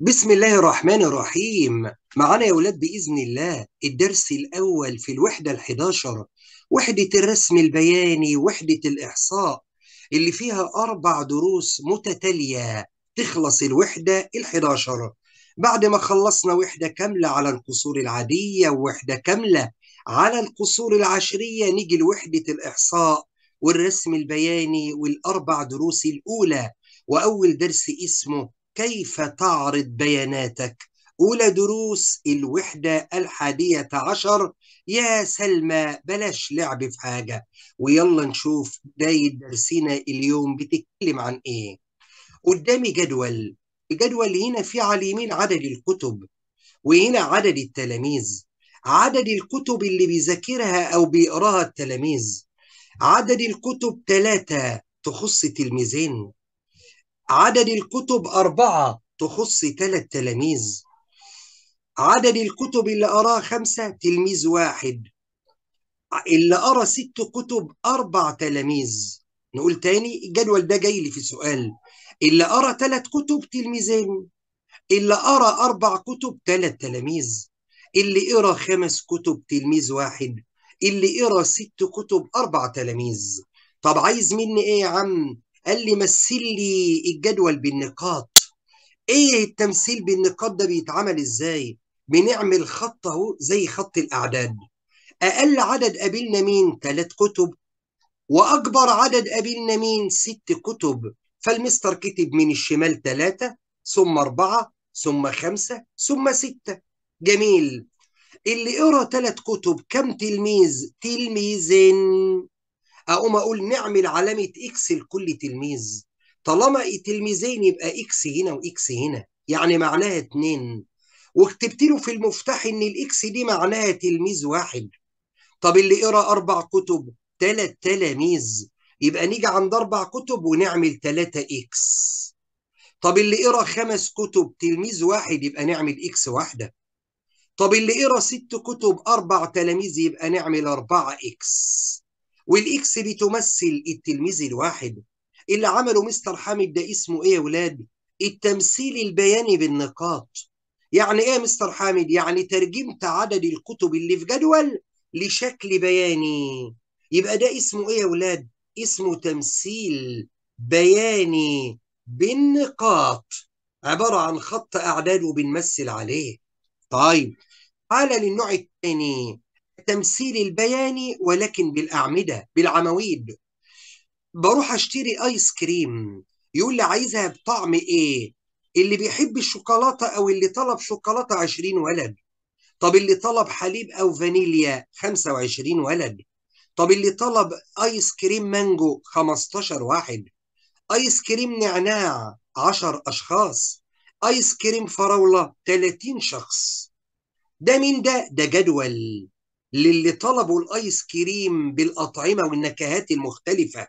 بسم الله الرحمن الرحيم معانا يا ولاد بإذن الله الدرس الأول في الوحدة ال11 وحدة الرسم البياني وحدة الإحصاء اللي فيها أربع دروس متتالية تخلص الوحدة ال11 بعد ما خلصنا وحدة كاملة على القصور العادية ووحدة كاملة على القصور العشرية نيجي لوحدة الإحصاء والرسم البياني والأربع دروس الأولى وأول درس اسمه كيف تعرض بياناتك أولى دروس الوحدة الحادية عشر يا سلمى بلاش لعب في حاجة ويلا نشوف بداية درسنا اليوم بتتكلم عن إيه قدامي جدول الجدول هنا في على اليمين عدد الكتب وهنا عدد التلاميذ عدد الكتب اللي بيذاكرها أو بيقراها التلاميذ عدد الكتب ثلاثة تخص تلميذين عدد الكتب أربعة تخص ثلاث تلاميذ عدد الكتب اللي أراه خمسة تلميذ واحد اللي أرى ست كتب أربع تلاميذ نقول تاني الجدول ده جاي لي في سؤال اللي أرى ثلاث كتب تلميذين اللي أرى أربع كتب ثلاث تلاميذ اللي قرا خمس كتب تلميذ واحد اللي قرا ست كتب أربع تلاميذ طب عايز مني إيه يا عم قال لي مثل لي الجدول بالنقاط ايه التمثيل بالنقاط ده بيتعمل ازاي بنعمل خط اهو زي خط الاعداد اقل عدد قابلنا مين ثلاث كتب واكبر عدد قابلنا مين ست كتب فالمستر كتب من الشمال ثلاثة ثم أربعة ثم خمسة ثم ستة جميل اللي قرأ ثلاث كتب كم تلميذ تلميذين اقوم اقول نعمل علامه اكس لكل تلميذ طالما تلميذين يبقى اكس هنا واكس هنا يعني معناها اتنين وكتبت له في المفتاح ان الاكس دي معناها تلميذ واحد طب اللي قرا اربع كتب ثلاث تلاميذ يبقى نيجي عند اربع كتب ونعمل تلاتة اكس طب اللي قرا خمس كتب تلميذ واحد يبقى نعمل اكس واحده طب اللي قرا ست كتب اربع تلاميذ يبقى نعمل اربعة اكس والاكس بتمثل التلميذ الواحد اللي عمله مستر حامد ده اسمه ايه يا ولاد التمثيل البياني بالنقاط يعني ايه يا مستر حامد يعني ترجمت عدد الكتب اللي في جدول لشكل بياني يبقى ده اسمه ايه يا ولاد اسمه تمثيل بياني بالنقاط عبارة عن خط أعداد وبنمثل عليه طيب تعالى للنوع الثاني التمثيل البياني ولكن بالأعمدة بالعواميد بروح أشتري آيس كريم يقول لي عايزها بطعم إيه اللي بيحب الشوكولاتة أو اللي طلب شوكولاتة 20 ولد طب اللي طلب حليب أو فانيليا 25 ولد طب اللي طلب آيس كريم مانجو 15 واحد آيس كريم نعناع 10 أشخاص آيس كريم فراولة 30 شخص ده مين ده؟ ده جدول للي طلبوا الايس كريم بالاطعمه والنكهات المختلفه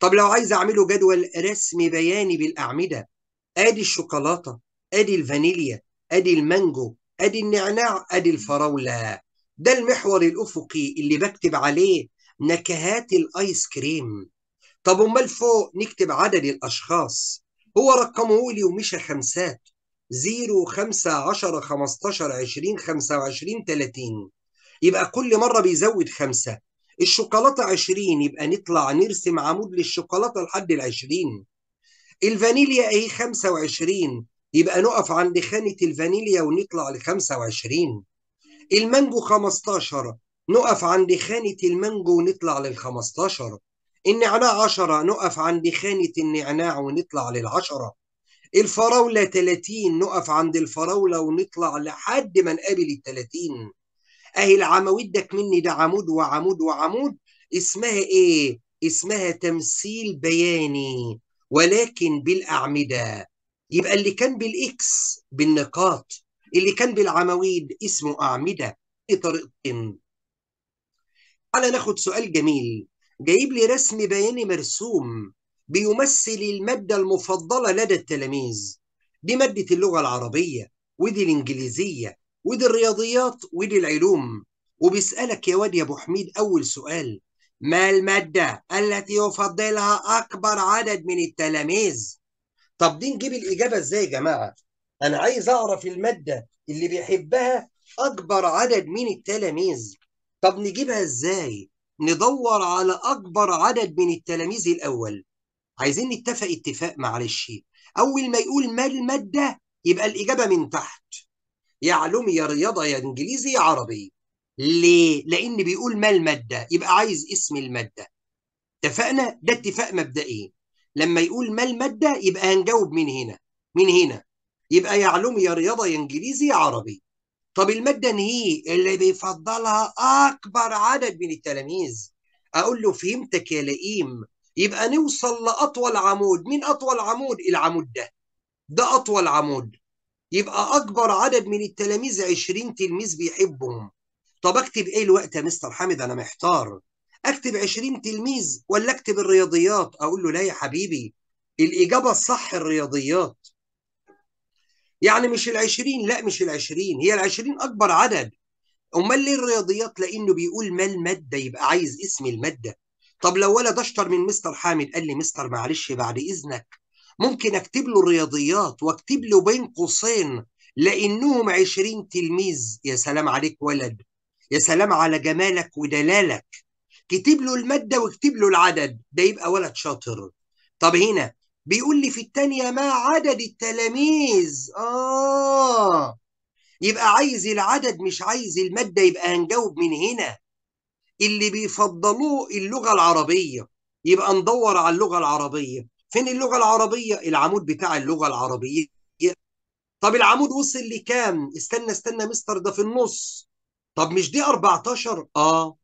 طب لو عايز اعمله جدول رسمي بياني بالاعمده ادي الشوكولاته ادي الفانيليا ادي المانجو ادي النعناع ادي الفراوله ده المحور الافقي اللي بكتب عليه نكهات الايس كريم طب امال فوق نكتب عدد الاشخاص هو رقمه لي ومشى خمسات 0 5 10 15 20 25 30 يبقى كل مرة بيزود خمسة الشوكولاتة 20 يبقى نطلع نرسم عمود للشوكولاتة لحد ال 20 الفانيليا اهي 25 يبقى نقف عند خانة الفانيليا ونطلع ل 25 المانجو 15 نقف عند خانة المانجو ونطلع لل 15 النعناع 10 نقف عند خانة النعناع ونطلع للعشرة الفراولة 30 نقف عند الفراولة ونطلع لحد ما نقابل ال 30 اهي العواميد دك مني ده عمود وعمود وعمود اسمها ايه اسمها تمثيل بياني ولكن بالاعمده يبقى اللي كان بالاكس بالنقاط اللي كان بالعواميد اسمه اعمده طريقتين تعالى ناخد سؤال جميل جايب لي رسم بياني مرسوم بيمثل الماده المفضله لدى التلاميذ دي ماده اللغه العربيه ودي الانجليزيه ودي الرياضيات ودي العلوم وبيسألك يا واد يا أبو حميد أول سؤال ما المادة التي يفضلها أكبر عدد من التلاميذ؟ طب دي نجيب الإجابة إزاي يا جماعة؟ أنا عايز أعرف المادة اللي بيحبها أكبر عدد من التلاميذ طب نجيبها إزاي؟ ندور على أكبر عدد من التلاميذ الأول عايزين نتفق اتفاق معلش أول ما يقول ما المادة يبقى الإجابة من تحت يعلم يا رياضة يا إنجليزي يا عربي ليه؟ لأن بيقول ما المادة يبقى عايز اسم المادة اتفقنا؟ ده اتفاق مبدئي لما يقول ما المادة يبقى هنجاوب من هنا من هنا يبقى يعلم يا رياضة يا إنجليزي يا عربي طب المادة هي اللي بيفضلها أكبر عدد من التلاميذ أقول له فهمتك يا لئيم يبقى نوصل لأطول عمود مين أطول عمود؟ العمود ده ده أطول عمود يبقى اكبر عدد من التلاميذ 20 تلميذ بيحبهم طب اكتب ايه الوقت يا مستر حامد انا محتار اكتب 20 تلميذ ولا اكتب الرياضيات اقول له لا يا حبيبي الاجابه الصح الرياضيات يعني مش ال20 لا مش ال20 هي ال20 اكبر عدد امال ليه الرياضيات لانه بيقول ما الماده يبقى عايز اسم الماده طب لو ولد اشطر من مستر حامد قال لي مستر معلش بعد اذنك ممكن اكتب له الرياضيات واكتب له بين قوسين لانهم عشرين تلميذ يا سلام عليك ولد يا سلام على جمالك ودلالك كتب له الماده واكتب له العدد ده يبقى ولد شاطر طب هنا بيقول لي في الثانيه ما عدد التلاميذ اه يبقى عايز العدد مش عايز الماده يبقى هنجاوب من هنا اللي بيفضلوه اللغه العربيه يبقى ندور على اللغه العربيه فين اللغة العربية العمود بتاع اللغة العربية طب العمود وصل لكام استنى استنى مستر ده في النص طب مش دي 14 اه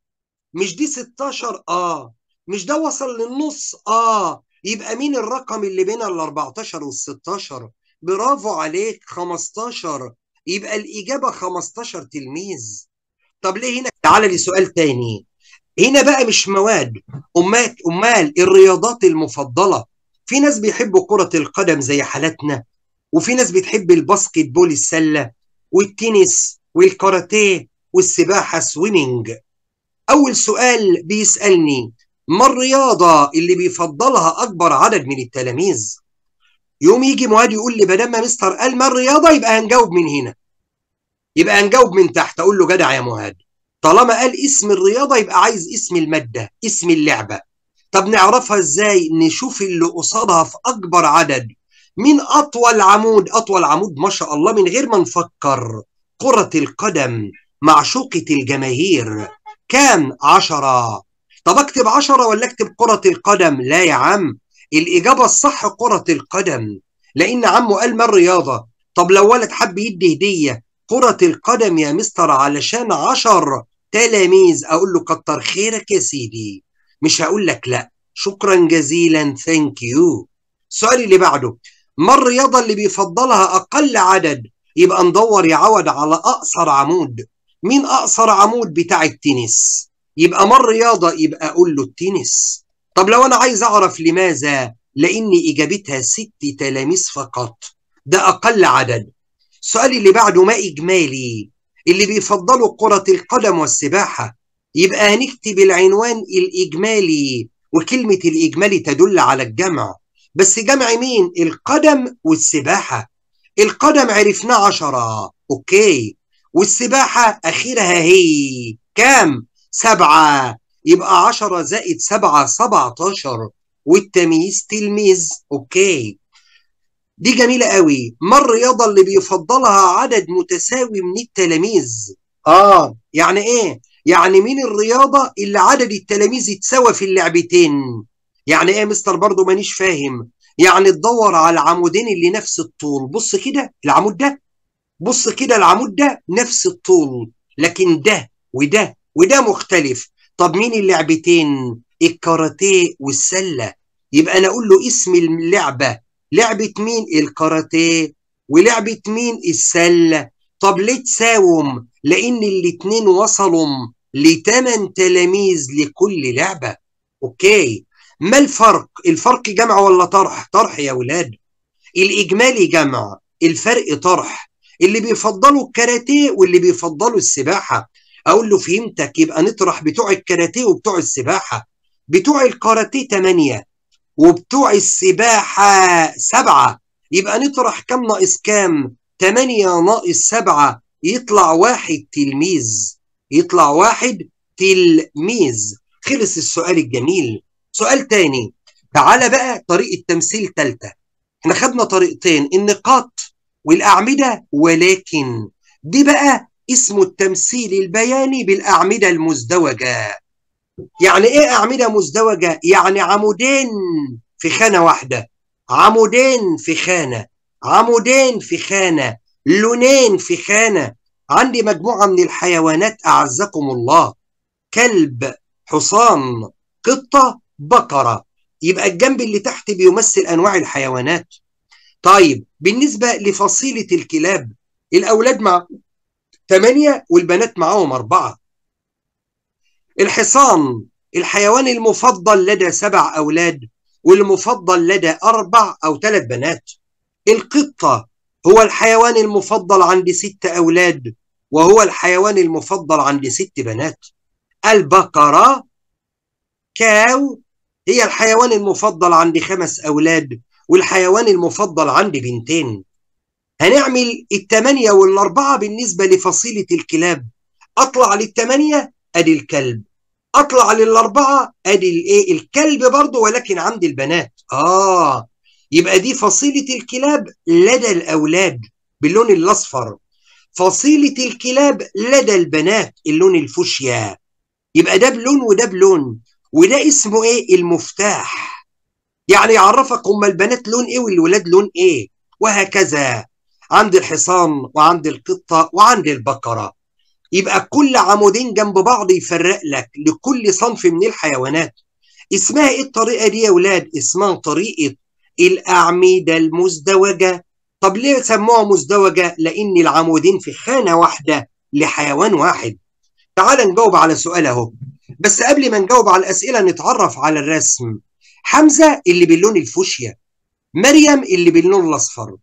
مش دي 16 اه مش ده وصل للنص اه يبقى مين الرقم اللي بين ال 14 وال 16 برافو عليك 15 يبقى الإجابة 15 تلميذ طب ليه هنا تعالى لي سؤال تاني هنا بقى مش مواد أمال أمال الرياضات المفضلة في ناس بيحبوا كرة القدم زي حالاتنا وفي ناس بتحب الباسكت بول السلة والتنس والكاراتيه والسباحة سويمنج أول سؤال بيسألني ما الرياضة اللي بيفضلها أكبر عدد من التلاميذ؟ يوم يجي مواد يقول لي بدل ما مستر قال ما الرياضة يبقى هنجاوب من هنا يبقى هنجاوب من تحت أقول له جدع يا مهاد طالما قال اسم الرياضة يبقى عايز اسم المادة اسم اللعبة طب نعرفها ازاي نشوف اللي قصادها في اكبر عدد مين اطول عمود اطول عمود ما شاء الله من غير ما نفكر كرة القدم معشوقة الجماهير كام عشرة طب اكتب عشرة ولا اكتب كرة القدم لا يا عم الاجابة الصح كرة القدم لان عمه قال ما الرياضة طب لو ولد حب يدي هدية كرة القدم يا مستر علشان عشر تلاميذ اقول له كتر خيرك يا سيدي مش هقول لك لا شكرا جزيلا ثانك يو السؤال اللي بعده ما الرياضة اللي بيفضلها أقل عدد يبقى ندور يا عود على أقصر عمود مين أقصر عمود بتاع التنس يبقى ما الرياضة يبقى أقول له التنس طب لو أنا عايز أعرف لماذا لأن إجابتها ست تلاميذ فقط ده أقل عدد السؤال اللي بعده ما إجمالي اللي بيفضلوا كرة القدم والسباحة يبقى هنكتب العنوان الإجمالي وكلمة الإجمالي تدل على الجمع بس جمع مين؟ القدم والسباحة القدم عرفنا عشرة أوكي والسباحة آخرها هي كام؟ سبعة يبقى عشرة زائد سبعة سبعة عشر والتمييز تلميذ أوكي دي جميلة قوي ما الرياضة اللي بيفضلها عدد متساوي من التلاميذ آه يعني إيه؟ يعني مين الرياضه اللي عدد التلاميذ اتساوى في اللعبتين يعني ايه يا مستر برضه مانيش فاهم يعني تدور على العمودين اللي نفس الطول بص كده العمود ده بص كده العمود ده نفس الطول لكن ده وده وده مختلف طب مين اللعبتين الكاراتيه والسله يبقى انا اقول له اسم اللعبه لعبه مين الكاراتيه ولعبه مين السله طب ليه تساوم لان الاتنين وصلوا لتمن تلاميذ لكل لعبه اوكي ما الفرق الفرق جمع ولا طرح طرح يا ولاد الاجمالي جمع الفرق طرح اللي بيفضلوا الكاراتيه واللي بيفضلوا السباحه اقول له فهمتك يبقى نطرح بتوع الكاراتيه وبتوع السباحه بتوع الكاراتيه 8 وبتوع السباحه 7 يبقى نطرح كام ناقص كام 8 ناقص 7 يطلع واحد تلميذ يطلع واحد تلميذ خلص السؤال الجميل سؤال تاني تعالى بقى طريقة تمثيل تالتة احنا خدنا طريقتين النقاط والأعمدة ولكن دي بقى اسمه التمثيل البياني بالأعمدة المزدوجة يعني ايه أعمدة مزدوجة؟ يعني عمودين في خانة واحدة عمودين في خانة عمودين في خانة لونين في خانة عندي مجموعة من الحيوانات أعزكم الله كلب حصان قطة بقرة يبقى الجنب اللي تحت بيمثل أنواع الحيوانات طيب بالنسبة لفصيلة الكلاب الأولاد مع ثمانية والبنات معاهم أربعة الحصان الحيوان المفضل لدى سبع أولاد والمفضل لدى أربع أو ثلاث بنات القطة هو الحيوان المفضل عند ست أولاد وهو الحيوان المفضل عند ست بنات البقرة كاو هي الحيوان المفضل عند خمس أولاد والحيوان المفضل عند بنتين هنعمل التمانية والأربعة بالنسبة لفصيلة الكلاب أطلع للتمانية أدي الكلب أطلع للأربعة أدي الإيه الكلب برضه ولكن عند البنات آه يبقى دي فصيلة الكلاب لدى الأولاد باللون الأصفر فصيلة الكلاب لدى البنات اللون الفوشيا يبقى ده بلون وده بلون وده اسمه ايه المفتاح يعني يعرفك هم البنات لون ايه والولاد لون ايه وهكذا عند الحصان وعند القطة وعند البقرة يبقى كل عمودين جنب بعض يفرق لك لكل صنف من الحيوانات اسمها ايه الطريقة دي يا ولاد اسمها طريقة الأعمدة المزدوجة طب ليه سموها مزدوجة؟ لأن العمودين في خانة واحدة لحيوان واحد تعال نجاوب على سؤال اهو بس قبل ما نجاوب على الأسئلة نتعرف على الرسم حمزة اللي باللون الفوشيا مريم اللي باللون الأصفر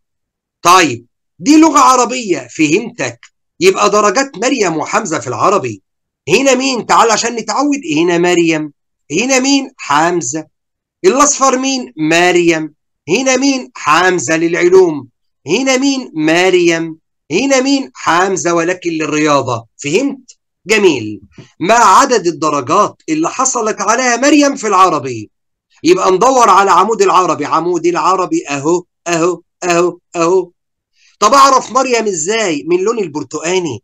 طيب دي لغة عربية فهمتك يبقى درجات مريم وحمزة في العربي هنا مين تعال عشان نتعود هنا مريم هنا مين حمزة الأصفر مين مريم هنا مين حامزة للعلوم هنا مين مريم هنا مين حامزة ولكن للرياضة فهمت؟ جميل ما عدد الدرجات اللي حصلت عليها مريم في العربي يبقى ندور على عمود العربي عمود العربي اهو اهو اهو اهو طب اعرف مريم ازاي من لون البرتقاني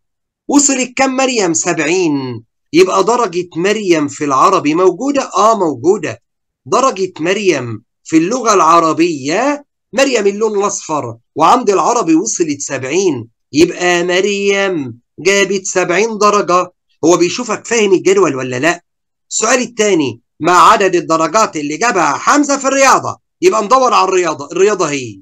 وصلت كم مريم 70 يبقى درجة مريم في العربي موجودة اه موجودة درجة مريم في اللغة العربية مريم اللون الأصفر وعند العربي وصلت 70 يبقى مريم جابت 70 درجة هو بيشوفك فاهم الجدول ولا لا السؤال الثاني ما عدد الدرجات اللي جابها حمزة في الرياضة يبقى ندور على الرياضة الرياضة هي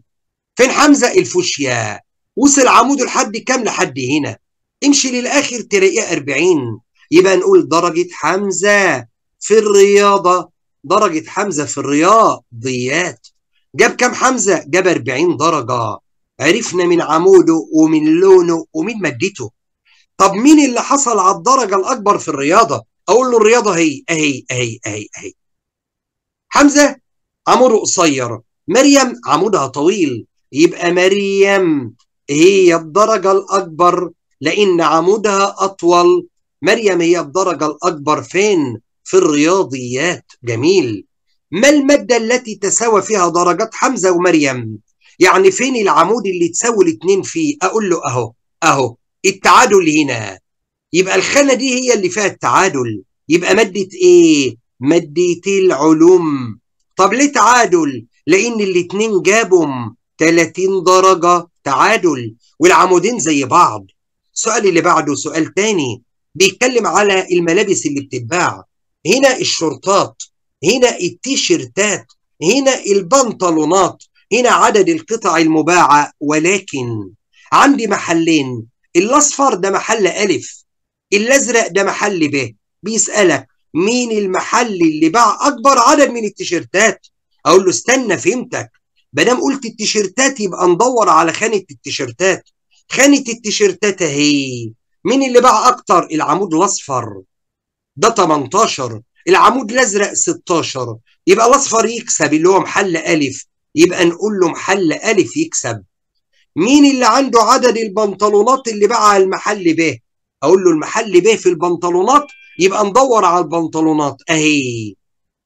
فين حمزة الفوشيا وصل عموده لحد كام لحد هنا امشي للآخر تلاقيه 40 يبقى نقول درجة حمزة في الرياضة درجة حمزة في الرياضيات جاب كام حمزة؟ جاب 40 درجة عرفنا من عموده ومن لونه ومن مادته طب مين اللي حصل على الدرجة الأكبر في الرياضة؟ أقول له الرياضة هي أهي أهي أهي أهي حمزة عموده قصير مريم عمودها طويل يبقى مريم هي الدرجة الأكبر لأن عمودها أطول مريم هي الدرجة الأكبر فين؟ في الرياضيات جميل ما المادة التي تساوى فيها درجات حمزة ومريم يعني فين العمود اللي تساوي الاتنين فيه اقول له اهو اهو التعادل هنا يبقى الخانة دي هي اللي فيها التعادل يبقى مادة ايه مادة العلوم طب ليه تعادل لان الاتنين جابهم 30 درجة تعادل والعمودين زي بعض السؤال اللي بعده سؤال تاني بيتكلم على الملابس اللي بتتباع هنا الشرطات هنا التيشيرتات هنا البنطلونات هنا عدد القطع المباعة ولكن عندي محلين الأصفر ده محل ألف الأزرق ده محل ب بيسألك مين المحل اللي باع أكبر عدد من التيشيرتات أقول له استنى فهمتك بنام قلت التيشيرتات يبقى ندور على خانة التيشيرتات خانة التيشيرتات أهي مين اللي باع أكتر العمود الأصفر ده 18 العمود الازرق 16 يبقى الاصفر يكسب اللي هو محل الف يبقى نقول له محل الف يكسب مين اللي عنده عدد البنطلونات اللي باعها المحل ب اقول له المحل ب في البنطلونات يبقى ندور على البنطلونات اهي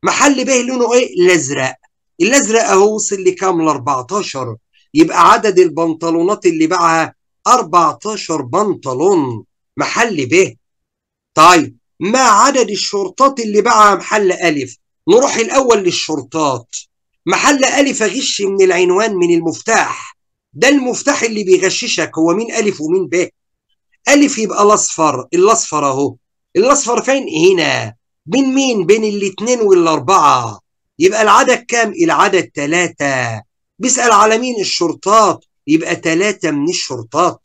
محل ب لونه ايه الازرق الازرق اهو وصل لكام ل 14 يبقى عدد البنطلونات اللي باعها 14 بنطلون محل ب طيب ما عدد الشرطات اللي باعها محل ألف نروح الأول للشرطات محل ألف غش من العنوان من المفتاح ده المفتاح اللي بيغششك هو مين ألف ومين ب ألف يبقى الأصفر الأصفر أهو الأصفر فين هنا بين مين بين الاتنين والأربعة يبقى العدد كام العدد تلاتة بيسأل على مين الشرطات يبقى تلاتة من الشرطات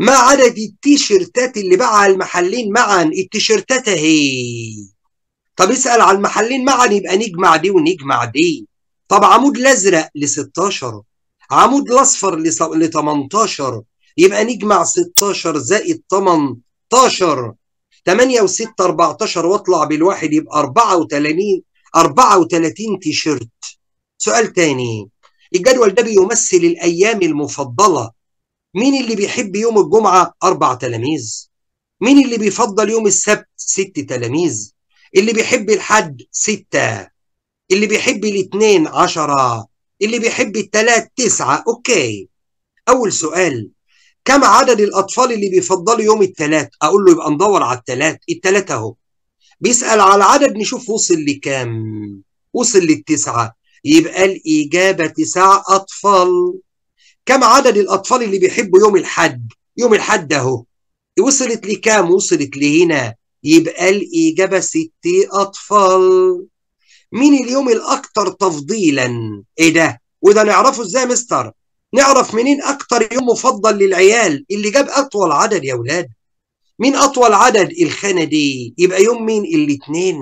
ما عدد التيشيرتات اللي باعها المحلين معا التيشيرتات اهي طب اسال على المحلين معا يبقى نجمع دي ونجمع دي طب عمود الازرق ل 16 عمود الاصفر ل 18 يبقى نجمع 16 زائد 18 8 و6 14 واطلع بالواحد يبقى 34 34 تيشيرت سؤال تاني الجدول ده بيمثل الايام المفضله مين اللي بيحب يوم الجمعة أربع تلاميذ مين اللي بيفضل يوم السبت ست تلاميذ اللي بيحب الحد ستة اللي بيحب الاثنين عشرة اللي بيحب الثلاث تسعة أوكي أول سؤال كم عدد الأطفال اللي بيفضلوا يوم الثلاث أقول له يبقى ندور على الثلاث الثلاثه أهو بيسأل على العدد نشوف وصل لكام وصل للتسعة يبقى الإجابة تسع أطفال كم عدد الأطفال اللي بيحبوا يوم الحد يوم الحد أهو وصلت لكام وصلت لهنا يبقى الإجابة ست أطفال مين اليوم الأكثر تفضيلا إيه ده وده نعرفه إزاي مستر نعرف منين أكثر يوم مفضل للعيال اللي جاب أطول عدد يا ولاد مين أطول عدد الخانة دي يبقى يوم مين الاثنين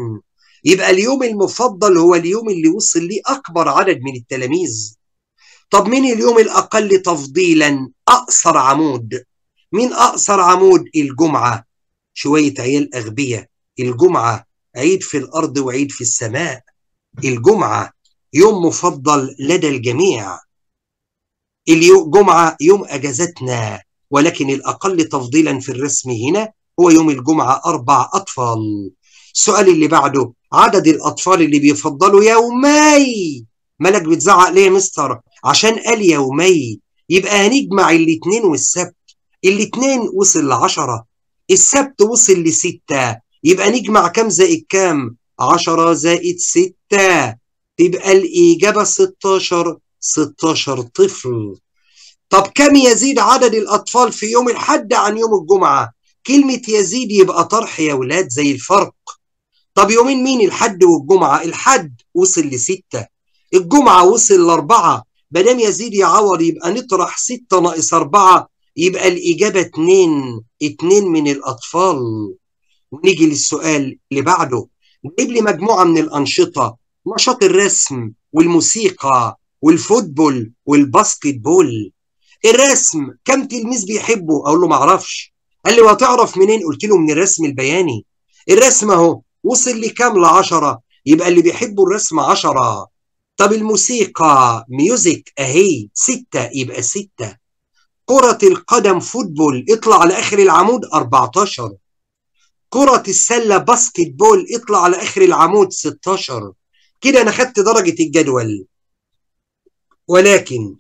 يبقى اليوم المفضل هو اليوم اللي وصل ليه أكبر عدد من التلاميذ طب مين اليوم الأقل تفضيلا أقصر عمود مين أقصر عمود الجمعة شوية عيال أغبية الجمعة عيد في الأرض وعيد في السماء الجمعة يوم مفضل لدى الجميع الجمعة يوم أجازتنا ولكن الأقل تفضيلا في الرسم هنا هو يوم الجمعة أربع أطفال السؤال اللي بعده عدد الأطفال اللي بيفضلوا يومي مالك بتزعق ليه يا مستر عشان قال يومي يبقى هنجمع الاثنين والسبت الاثنين وصل لعشرة السبت وصل لستة يبقى نجمع كام زائد كام عشرة زائد ستة تبقى الإجابة 16 16 طفل طب كم يزيد عدد الأطفال في يوم الحد عن يوم الجمعة كلمة يزيد يبقى طرح يا ولاد زي الفرق طب يومين مين الحد والجمعة الحد وصل لستة الجمعه وصل لاربعه ما دام يزيد يعوض يبقى نطرح 6 ناقص 4 يبقى الاجابه 2 2 من الاطفال ونيجي للسؤال اللي بعده جايب لي مجموعه من الانشطه نشاط الرسم والموسيقى والفوتبول والباسكت بول الرسم كم تلميذ بيحبه اقول له ما اعرفش قال لي وهتعرف منين قلت له من الرسم البياني الرسم اهو وصل لكام ل 10 يبقى اللي بيحبوا الرسم 10 طب الموسيقى ميوزك اهي ستة يبقى ستة كرة القدم فوتبول اطلع لآخر العمود 14 كرة السلة باسكت بول اطلع لآخر العمود 16 كده أنا خدت درجة الجدول ولكن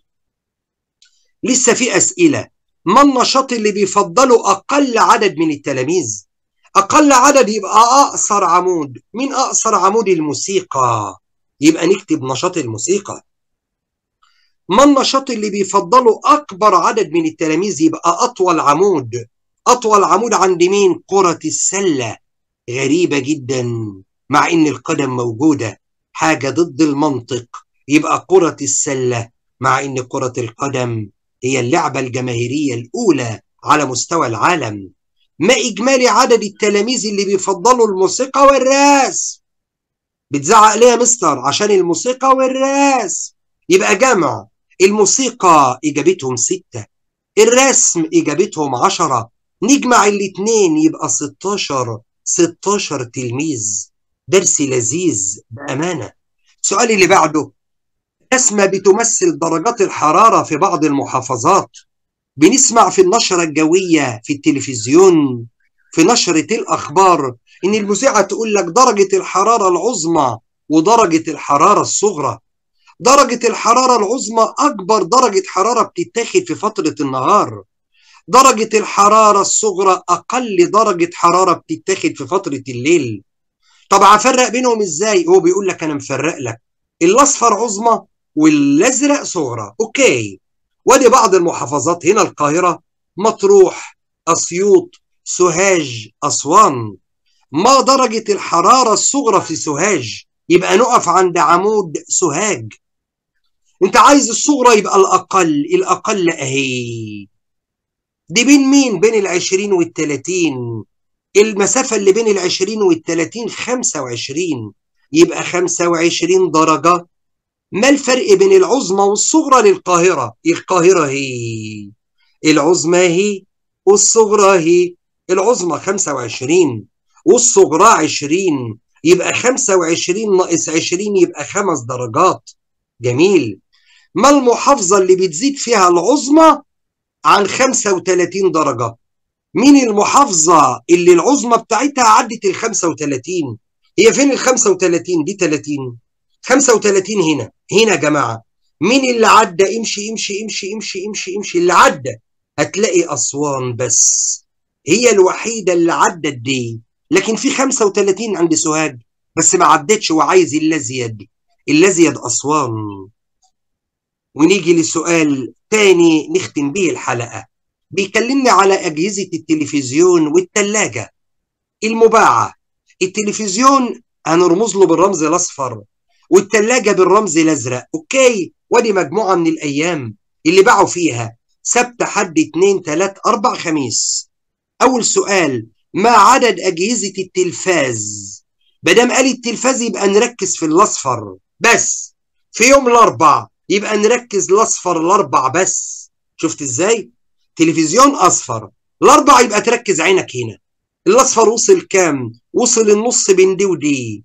لسه في أسئلة ما النشاط اللي بيفضله أقل عدد من التلاميذ؟ أقل عدد يبقى أقصر عمود مين أقصر عمود الموسيقى يبقى نكتب نشاط الموسيقى ما النشاط اللي بيفضله أكبر عدد من التلاميذ يبقى أطول عمود أطول عمود عند مين؟ كرة السلة غريبة جدا مع إن القدم موجودة حاجة ضد المنطق يبقى كرة السلة مع إن كرة القدم هي اللعبة الجماهيرية الأولى على مستوى العالم ما إجمالي عدد التلاميذ اللي بيفضلوا الموسيقى والرسم بتزعق ليه يا مستر عشان الموسيقى والرأس يبقى جمع الموسيقى إجابتهم ستة الرسم إجابتهم عشرة نجمع الاتنين يبقى ستاشر ستاشر تلميذ درس لذيذ بأمانة السؤال اللي بعده رسمة بتمثل درجات الحرارة في بعض المحافظات بنسمع في النشرة الجوية في التلفزيون في نشرة الأخبار ان المذيعه تقول لك درجه الحراره العظمى ودرجه الحراره الصغرى درجه الحراره العظمى اكبر درجه حراره بتتاخد في فتره النهار درجه الحراره الصغرى اقل درجه حراره بتتاخد في فتره الليل طب هفرق بينهم ازاي هو بيقول لك انا مفرق لك الاصفر عظمى والازرق صغرى اوكي ودي بعض المحافظات هنا القاهره مطروح اسيوط سوهاج اسوان ما درجة الحرارة الصغرى في سوهاج يبقى نقف عند عمود سوهاج انت عايز الصغرى يبقى الأقل الأقل أهي دي بين مين بين العشرين والتلاتين المسافة اللي بين العشرين والتلاتين خمسة وعشرين يبقى خمسة وعشرين درجة ما الفرق بين العظمى والصغرى للقاهرة القاهرة هي العظمى هي والصغرى هي العظمى 25 والصغرى 20 يبقى 25 ناقص 20 يبقى خمس درجات جميل ما المحافظة اللي بتزيد فيها العظمى عن 35 درجة مين المحافظة اللي العظمى بتاعتها عدت ال 35 هي فين ال 35 دي 30 35 هنا هنا يا جماعة مين اللي عدى امشي امشي امشي امشي امشي امشي اللي عدى هتلاقي أسوان بس هي الوحيدة اللي عدت دي لكن في 35 عند سوهاج بس ما عدتش وعايز الازيد الازيد اسوان ونيجي لسؤال تاني نختم به الحلقه بيكلمني على اجهزه التلفزيون والثلاجه المباعه التلفزيون هنرمز له بالرمز الاصفر والثلاجه بالرمز الازرق اوكي ودي مجموعه من الايام اللي باعوا فيها سبت حد اتنين تلات اربع خميس اول سؤال ما عدد أجهزة التلفاز دام قال التلفاز يبقى نركز في الأصفر بس في يوم الأربع يبقى نركز الأصفر الأربع بس شفت إزاي؟ تلفزيون أصفر الأربع يبقى تركز عينك هنا الأصفر وصل كام؟ وصل النص بين دي ودي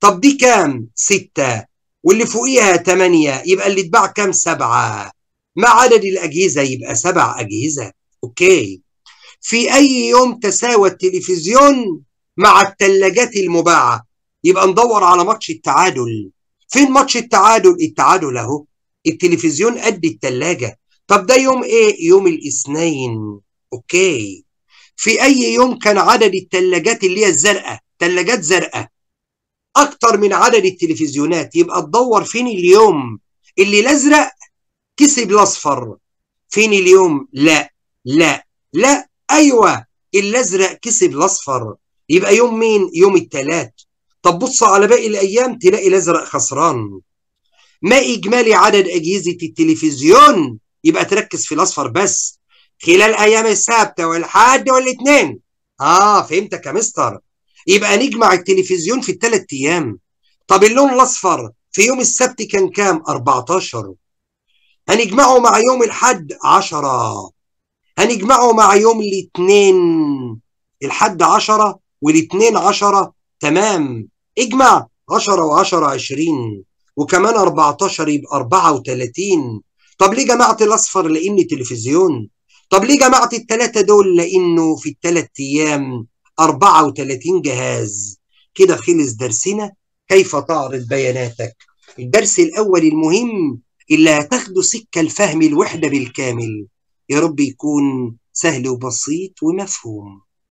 طب دي كام؟ ستة واللي فوقيها تمانية يبقى اللي اتباع كام؟ سبعة ما عدد الأجهزة يبقى سبع أجهزة أوكي في أي يوم تساوى التلفزيون مع الثلاجات المباعة يبقى ندور على ماتش التعادل فين ماتش التعادل التعادل أهو التلفزيون قد الثلاجة طب ده يوم إيه يوم الاثنين أوكي في أي يوم كان عدد الثلاجات اللي هي الزرقاء ثلاجات زرقاء أكتر من عدد التلفزيونات يبقى تدور فين اليوم اللي الأزرق كسب الأصفر فين اليوم لا لا لا ايوه الازرق كسب الاصفر يبقى يوم مين يوم الثلاث طب بص على باقي الايام تلاقي الازرق خسران ما اجمالي عدد اجهزه التلفزيون يبقى تركز في الاصفر بس خلال ايام السبت والحد والاثنين اه فهمتك يا مستر يبقى نجمع التلفزيون في الثلاث ايام طب اللون الاصفر في يوم السبت كان كام 14 هنجمعه مع يوم الحد 10 هنجمعه مع يوم الاثنين الحد 10 والاثنين 10 تمام اجمع 10 و10 20 وكمان 14 يبقى 34 طب ليه جمعت الاصفر لان تلفزيون طب ليه جمعت الثلاثه دول لانه في الثلاث ايام 34 جهاز كده خلص درسنا كيف تعرض بياناتك الدرس الاول المهم اللي هتاخده سكه لفهم الوحده بالكامل يا رب يكون سهل وبسيط ومفهوم